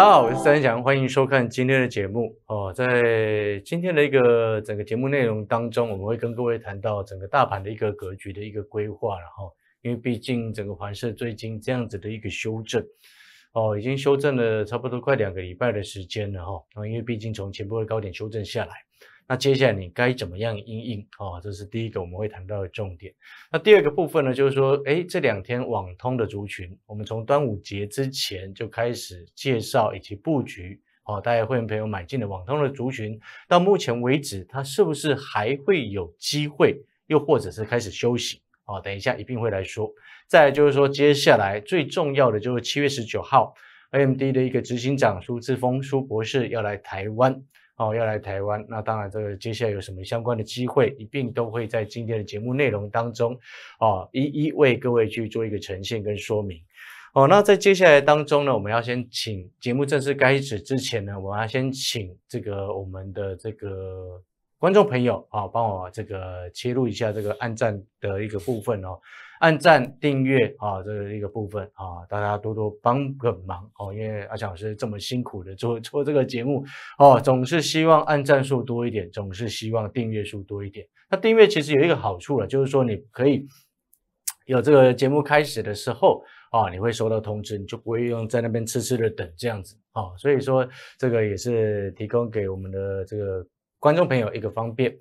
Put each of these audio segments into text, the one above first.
大家好，我是三强，欢迎收看今天的节目哦。在今天的一个整个节目内容当中，我们会跟各位谈到整个大盘的一个格局的一个规划，然后，因为毕竟整个环市最近这样子的一个修正，哦，已经修正了差不多快两个礼拜的时间了哈。因为毕竟从前波的高点修正下来。那接下来你该怎么样应对啊？这是第一个我们会谈到的重点。那第二个部分呢，就是说，哎，这两天网通的族群，我们从端午节之前就开始介绍以及布局哦，大家会员朋友买进的网通的族群，到目前为止它是不是还会有机会，又或者是开始休息哦，等一下一定会来说。再就是说，接下来最重要的就是七月十九号，AMD 的一个执行长苏志峰苏博士要来台湾。哦，要来台湾，那当然这个接下来有什么相关的机会，一并都会在今天的节目内容当中，哦，一一为各位去做一个呈现跟说明。哦，那在接下来当中呢，我们要先请节目正式开始之前呢，我们要先请这个我们的这个。观众朋友啊，帮我这个切入一下这个按赞的一个部分哦，按赞订阅啊，这个一个部分啊，大家多多帮个忙哦，因为阿强老师这么辛苦的做 做这个节目哦，总是希望按赞数多一点，总是希望订阅数多一点。那订阅其实有一个好处了，就是说你可以有这个节目开始的时候啊，你会收到通知，你就不会用在那边痴痴的等这样子啊，所以说这个也是提供给我们的这个。观众朋友一个方便，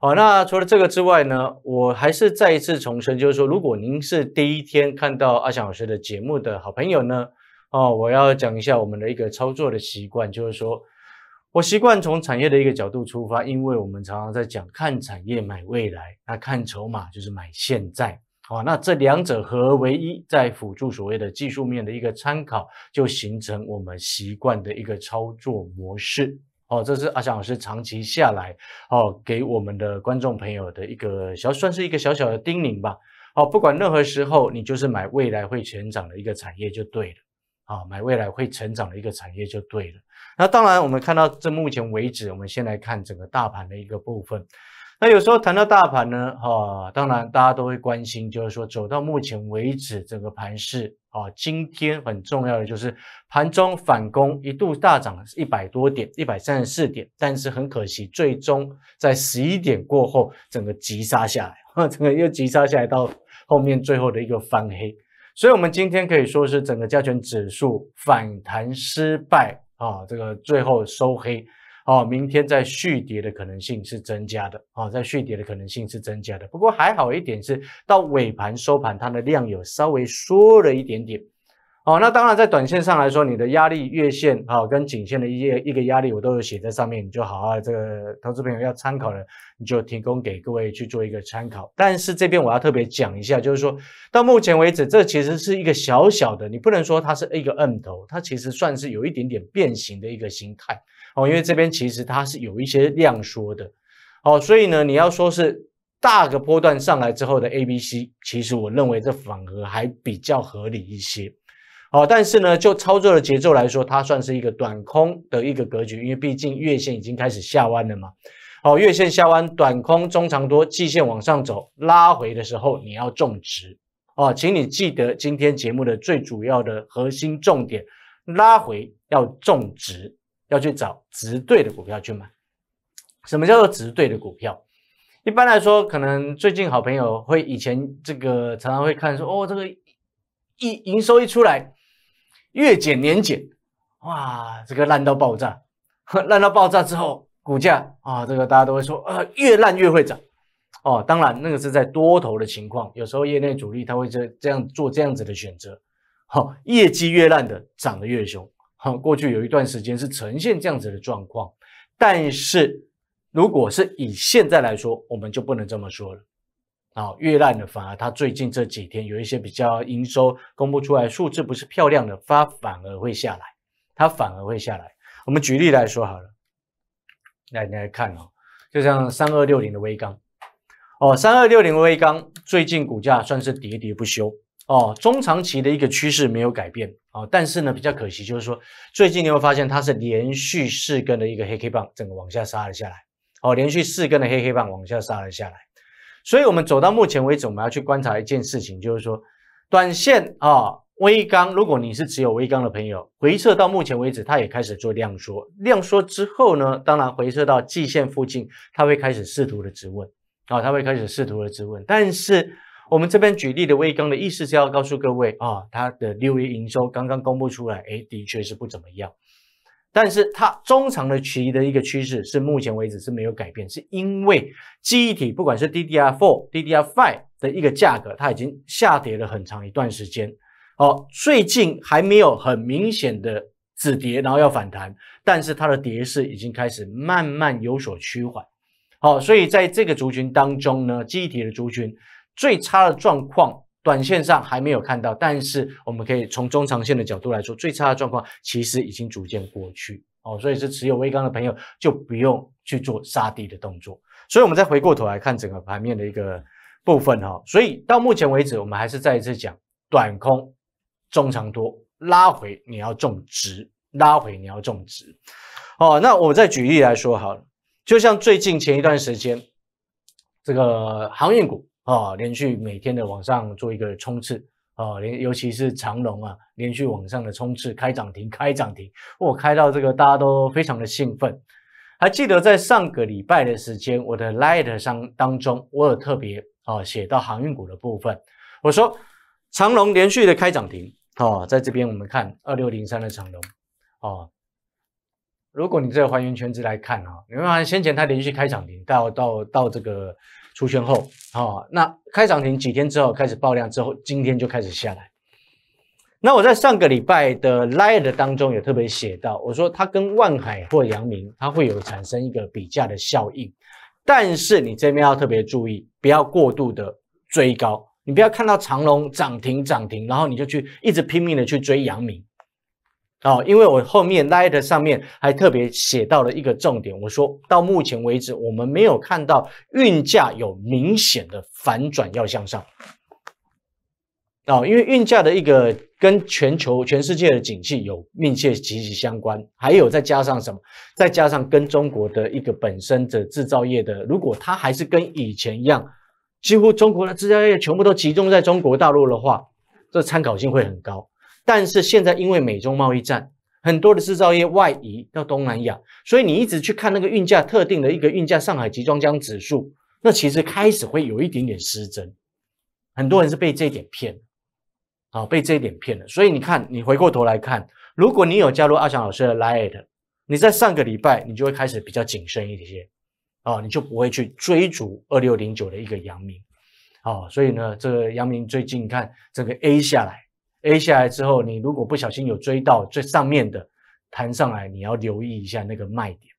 好，那除了这个之外呢，我还是再一次重申，就是说，如果您是第一天看到阿翔老师的节目的好朋友呢，哦，我要讲一下我们的一个操作的习惯，就是说，我习惯从产业的一个角度出发，因为我们常常在讲看产业买未来，那看筹码就是买现在，好，那这两者合为一，在辅助所谓的技术面的一个参考，就形成我们习惯的一个操作模式。哦，这是阿翔老师长期下来，哦，给我们的观众朋友的一个小，算是一个小小的叮咛吧。哦，不管任何时候，你就是买未来会成长的一个产业就对了。啊，买未来会成长的一个产业就对了。那当然，我们看到这目前为止，我们先来看整个大盘的一个部分。那有时候谈到大盘呢，哈，当然大家都会关心，就是说走到目前为止，整个盘市啊，今天很重要的就是盘中反攻一度大涨了一百多点，一百三十四点，但是很可惜，最终在十一点过后，整个急杀下来，整个又急杀下来到后面最后的一个翻黑，所以我们今天可以说是整个加权指数反弹失败啊，这个最后收黑。哦，明天再续跌的可能性是增加的。哦，在续跌的可能性是增加的。不过还好一点是，到尾盘收盘，它的量有稍微缩了一点点。好，那当然，在短线上来说，你的压力月线啊，跟颈线的一些一个压力，我都有写在上面，你就好好这个投资朋友要参考的，你就提供给各位去做一个参考。但是这边我要特别讲一下，就是说到目前为止，这其实是一个小小的，你不能说它是一个 M 头，它其实算是有一点点变形的一个形态哦，因为这边其实它是有一些量缩的哦，所以呢，你要说是大个波段上来之后的 A、B、C，其实我认为这反而还比较合理一些。好，但是呢，就操作的节奏来说，它算是一个短空的一个格局，因为毕竟月线已经开始下弯了嘛。好，月线下弯，短空、中长多，季线往上走，拉回的时候你要种植哦，请你记得今天节目的最主要的核心重点，拉回要种植，要去找值对的股票去买。什么叫做值对的股票？一般来说，可能最近好朋友会以前这个常常会看说，哦，这个一营收一出来。月减年减，哇，这个烂到爆炸，烂到爆炸之后，股价啊，这个大家都会说啊，越烂越会涨，哦，当然那个是在多头的情况，有时候业内主力他会这这样做这样子的选择，哦，业绩越烂的涨得越凶，哦，过去有一段时间是呈现这样子的状况，但是如果是以现在来说，我们就不能这么说了。啊，越烂的反而它最近这几天有一些比较营收公布出来数字不是漂亮的，它反而会下来，它反而会下来。我们举例来说好了，来你来看啊，就像三二六零的微钢，哦，三二六零微钢最近股价算是喋喋不休，哦，中长期的一个趋势没有改变，哦，但是呢比较可惜就是说，最近你会发现它是连续四根的一个黑黑棒整个往下杀了下来，哦，连续四根的黑黑棒往下杀了下来。所以，我们走到目前为止，我们要去观察一件事情，就是说，短线啊，微钢，如果你是持有微钢的朋友，回撤到目前为止，它也开始做量缩，量缩之后呢，当然回撤到季线附近，它会开始试图的质问，啊，它会开始试图的质问。但是，我们这边举例的微钢的意思是要告诉各位啊，它的六月营收刚刚公布出来，哎，的确是不怎么样。但是它中长的期的一个趋势是目前为止是没有改变，是因为记忆体不管是 DDR4、DDR5 的一个价格，它已经下跌了很长一段时间，哦，最近还没有很明显的止跌，然后要反弹，但是它的跌势已经开始慢慢有所趋缓，好，所以在这个族群当中呢，记忆体的族群最差的状况。短线上还没有看到，但是我们可以从中长线的角度来说，最差的状况其实已经逐渐过去哦，所以是持有微钢的朋友就不用去做杀跌的动作。所以我们再回过头来看整个盘面的一个部分哈，所以到目前为止，我们还是再一次讲短空、中长多，拉回你要种植，拉回你要种植哦。那我再举例来说好，就像最近前一段时间这个航运股。啊，连续每天的往上做一个冲刺啊，连尤其是长隆啊，连续往上的冲刺，开涨停，开涨停，我开到这个大家都非常的兴奋。还记得在上个礼拜的时间，我的 light 上当中，我有特别啊写到航运股的部分，我说长隆连续的开涨停啊，在这边我们看二六零三的长隆啊，如果你个还原全值来看啊，你现先前它连续开涨停到到到这个。出圈后，哦，那开涨停几天之后开始爆量之后，今天就开始下来。那我在上个礼拜的 live 当中也特别写到，我说它跟万海或阳明，它会有产生一个比价的效应。但是你这边要特别注意，不要过度的追高，你不要看到长隆涨停涨停，然后你就去一直拼命的去追阳明。啊，因为我后面 l i g h t 上面还特别写到了一个重点，我说到目前为止，我们没有看到运价有明显的反转要向上。啊，因为运价的一个跟全球全世界的景气有密切息息相关，还有再加上什么？再加上跟中国的一个本身的制造业的，如果它还是跟以前一样，几乎中国的制造业全部都集中在中国大陆的话，这参考性会很高。但是现在因为美中贸易战，很多的制造业外移到东南亚，所以你一直去看那个运价特定的一个运价上海集装箱指数，那其实开始会有一点点失真，很多人是被这一点骗，啊，被这一点骗了。所以你看，你回过头来看，如果你有加入阿翔老师的 liet，你在上个礼拜你就会开始比较谨慎一些，啊，你就不会去追逐二六零九的一个阳明，哦，所以呢，这个阳明最近看整个 A 下来。A 下来之后，你如果不小心有追到最上面的弹上来，你要留意一下那个卖点，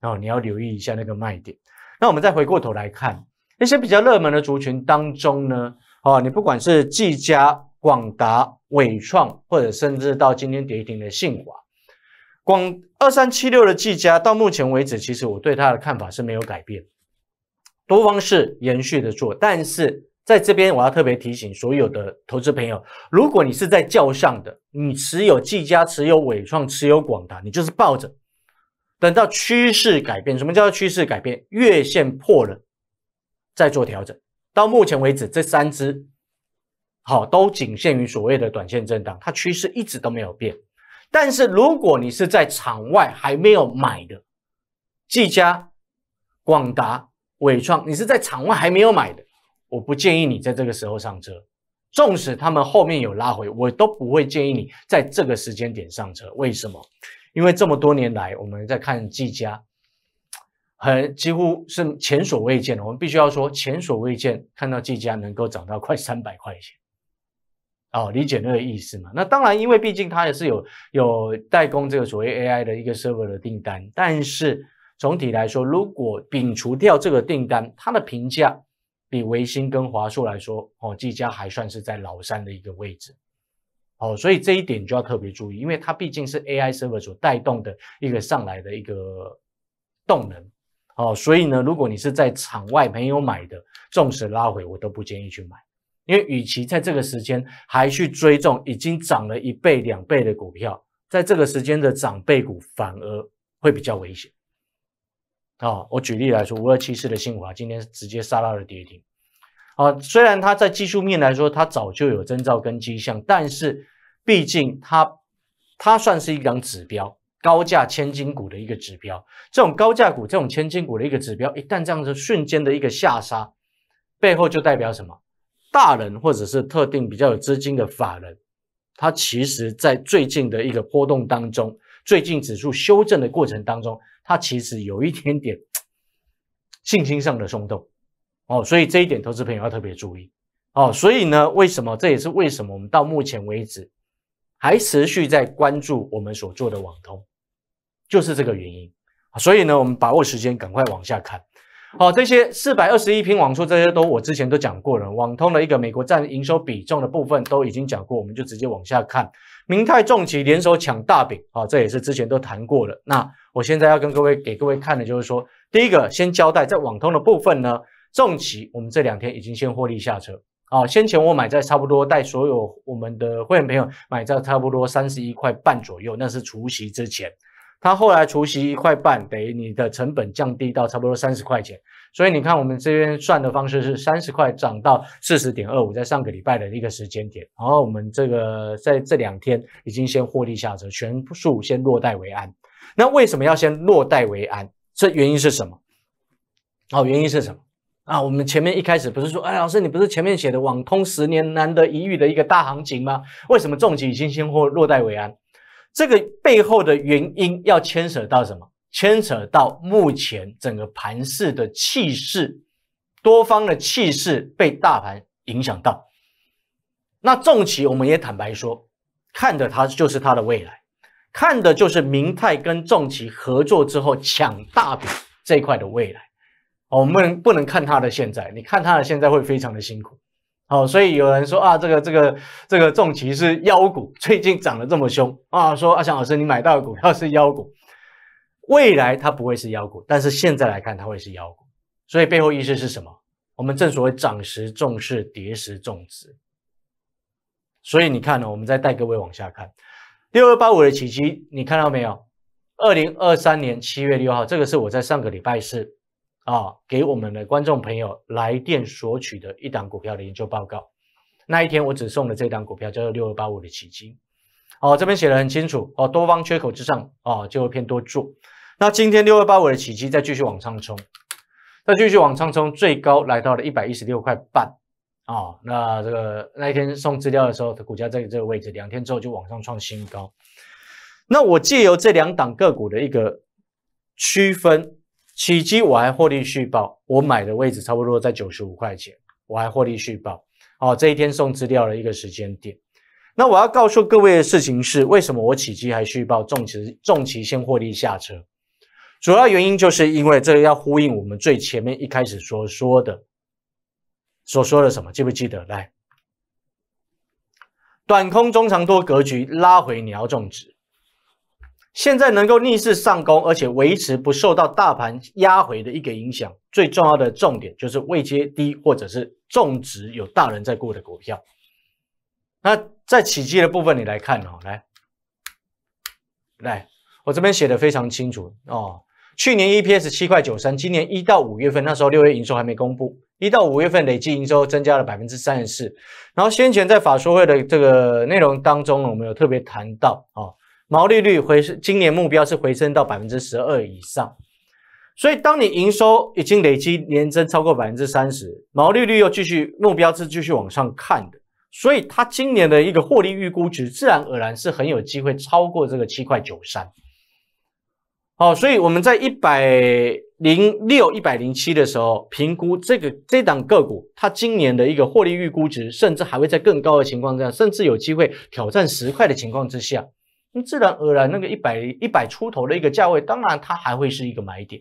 然后你要留意一下那个卖点。那我们再回过头来看那些比较热门的族群当中呢，哦，你不管是技嘉、广达、伟创，或者甚至到今天跌停的信华，广二三七六的技嘉，到目前为止，其实我对它的看法是没有改变，多方是延续的做，但是。在这边，我要特别提醒所有的投资朋友：如果你是在轿上的，你持有技嘉、持有伟创、持有广达，你就是抱着，等到趋势改变。什么叫做趋势改变？月线破了，再做调整。到目前为止，这三只好都仅限于所谓的短线震荡，它趋势一直都没有变。但是，如果你是在场外还没有买的技嘉、广达、伟创，你是在场外还没有买的。我不建议你在这个时候上车，纵使他们后面有拉回，我都不会建议你在这个时间点上车。为什么？因为这么多年来，我们在看技嘉，很几乎是前所未见的。我们必须要说前所未见，看到技嘉能够涨到快三百块钱，哦，理解那个意思嘛？那当然，因为毕竟它也是有有代工这个所谓 AI 的一个 server 的订单，但是总体来说，如果摒除掉这个订单，它的评价。比维新跟华硕来说，哦，技嘉还算是在老三的一个位置，哦，所以这一点就要特别注意，因为它毕竟是 AI server 所带动的一个上来的一个动能，哦，所以呢，如果你是在场外没有买的，纵使拉回，我都不建议去买，因为与其在这个时间还去追踪已经涨了一倍两倍的股票，在这个时间的涨倍股反而会比较危险。啊，我举例来说，五二七四的新华今天直接杀到了跌停。啊，虽然它在技术面来说，它早就有征兆跟迹象，但是毕竟它它算是一张指标高价千金股的一个指标。这种高价股、这种千金股的一个指标，一旦这样子瞬间的一个下杀，背后就代表什么？大人或者是特定比较有资金的法人，他其实在最近的一个波动当中，最近指数修正的过程当中。它其实有一点点信心上的松动，哦，所以这一点投资朋友要特别注意，哦，所以呢，为什么这也是为什么我们到目前为止还持续在关注我们所做的网通，就是这个原因，所以呢，我们把握时间赶快往下看，好，这些四百二十一平网速这些都我之前都讲过了，网通的一个美国占营收比重的部分都已经讲过，我们就直接往下看。明泰重企联手抢大饼啊，这也是之前都谈过了。那我现在要跟各位给各位看的，就是说，第一个先交代在网通的部分呢，重企我们这两天已经先获利下车啊。先前我买在差不多带所有我们的会员朋友买在差不多三十一块半左右，那是除夕之前。它后来除息一块半，等于你的成本降低到差不多三十块钱，所以你看我们这边算的方式是三十块涨到四十点二五，在上个礼拜的一个时间点，然后我们这个在这两天已经先获利下车，全数先落袋为安。那为什么要先落袋为安？这原因是什么？哦，原因是什么？啊，我们前面一开始不是说，哎，老师你不是前面写的网通十年难得一遇的一个大行情吗？为什么重疾已经先获落袋为安？这个背后的原因要牵扯到什么？牵扯到目前整个盘市的气势，多方的气势被大盘影响到。那重企我们也坦白说，看的它就是它的未来，看的就是明泰跟重企合作之后抢大饼这块的未来。我们不能看它的现在，你看它的现在会非常的辛苦。哦，所以有人说啊，这个这个这个重企是妖股，最近涨得这么凶啊！说阿翔老师，你买到的股票是妖股，未来它不会是妖股，但是现在来看它会是妖股。所以背后意思是什么？我们正所谓涨时重视跌时重视。所以你看呢，我们再带各位往下看，六二八五的奇迹，你看到没有？二零二三年七月六号，这个是我在上个礼拜四。啊，给我们的观众朋友来电索取的一档股票的研究报告，那一天我只送了这档股票，叫做六二八五的起基。好，这边写的很清楚，哦，多方缺口之上，啊，就会偏多做。那今天六二八五的起基再继续往上冲，再继续往上冲，最高来到了一百一十六块半。啊，那这个那一天送资料的时候，它股价在这个位置，两天之后就往上创新高。那我借由这两档个股的一个区分。起基我还获利续报，我买的位置差不多在九十五块钱，我还获利续报。好，这一天送资料的一个时间点。那我要告诉各位的事情是，为什么我起基还续报？重旗重旗先获利下车，主要原因就是因为这个要呼应我们最前面一开始所说的所说的什么，记不记得？来，短空中长多格局拉回，你要重植。现在能够逆势上攻，而且维持不受到大盘压回的一个影响，最重要的重点就是未接低或者是重值有大人在过的股票。那在奇迹的部分，你来看哦，来，来，我这边写的非常清楚哦。去年 EPS 七块九三，今年一到五月份，那时候六月营收还没公布，一到五月份累计营收增加了百分之三十四。然后先前在法说会的这个内容当中，我们有特别谈到啊。毛利率回今年目标是回升到百分之十二以上，所以当你营收已经累积年增超过百分之三十，毛利率又继续目标是继续往上看的，所以它今年的一个获利预估值，自然而然，是很有机会超过这个七块九三。好，所以我们在一百零六、一百零七的时候评估这个这档个股，它今年的一个获利预估值，甚至还会在更高的情况下，甚至有机会挑战十块的情况之下。那自然而然，那个一百一百出头的一个价位，当然它还会是一个买点，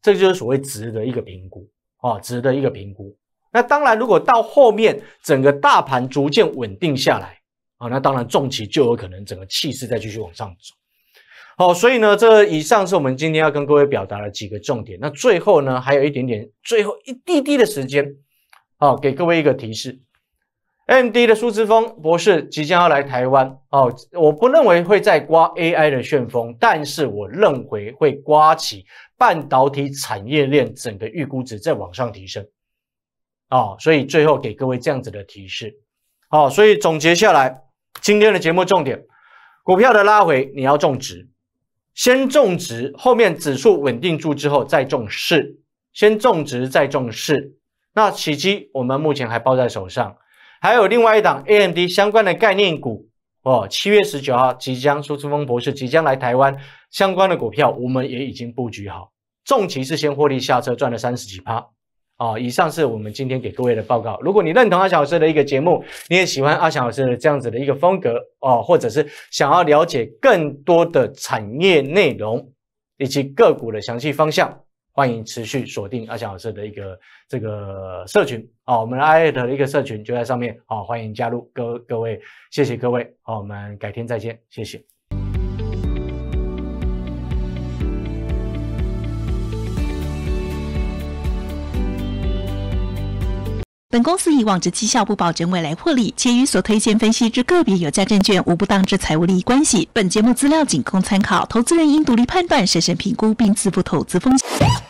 这就是所谓值的一个评估啊，值的一个评估。那当然，如果到后面整个大盘逐渐稳定下来啊，那当然重企就有可能整个气势再继续往上走。好，所以呢，这以上是我们今天要跟各位表达的几个重点。那最后呢，还有一点点最后一滴滴的时间，好，给各位一个提示。M D 的苏之峰博士即将要来台湾哦，我不认为会再刮 A I 的旋风，但是我认为会刮起半导体产业链整个预估值在往上提升，啊，所以最后给各位这样子的提示，哦，所以总结下来今天的节目重点，股票的拉回你要种植，先种植，后面指数稳定住之后再重视，先种植再重视，那契机我们目前还抱在手上。还有另外一档 AMD 相关的概念股哦，七月十九号即将苏春峰博士即将来台湾，相关的股票我们也已经布局好，重旗是先获利下车赚了三十几趴哦。以上是我们今天给各位的报告。如果你认同阿翔老师的一个节目，你也喜欢阿翔老师的这样子的一个风格哦，或者是想要了解更多的产业内容以及个股的详细方向。欢迎持续锁定阿翔老师的一个这个社群啊，我们的 a 的一个社群就在上面啊，欢迎加入，各各位，谢谢各位，好，我们改天再见，谢谢。本公司以往之绩效不保证未来获利，且与所推荐分析之个别有价证券无不当之财务利益关系。本节目资料仅供参考，投资人应独立判断、审慎评估并自负投资风险。